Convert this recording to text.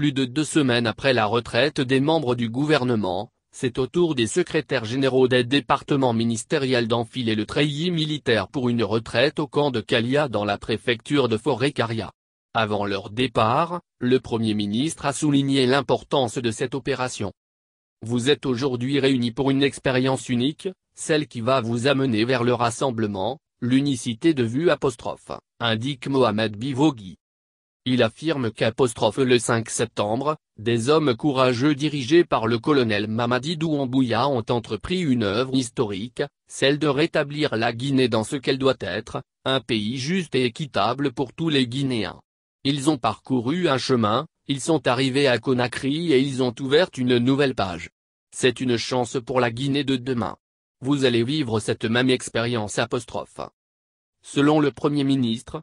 Plus de deux semaines après la retraite des membres du gouvernement, c'est au tour des secrétaires généraux des départements ministériels d'enfiler le treillis militaire pour une retraite au camp de Kalia dans la préfecture de Forêt-Caria. Avant leur départ, le Premier ministre a souligné l'importance de cette opération. Vous êtes aujourd'hui réunis pour une expérience unique, celle qui va vous amener vers le rassemblement, l'unicité de vue apostrophe, indique Mohamed Bivogui. Il affirme qu'apostrophe le 5 septembre, des hommes courageux dirigés par le colonel Mamadi Douambouya ont entrepris une œuvre historique, celle de rétablir la Guinée dans ce qu'elle doit être, un pays juste et équitable pour tous les Guinéens. Ils ont parcouru un chemin, ils sont arrivés à Conakry et ils ont ouvert une nouvelle page. C'est une chance pour la Guinée de demain. Vous allez vivre cette même expérience apostrophe. Selon le Premier ministre,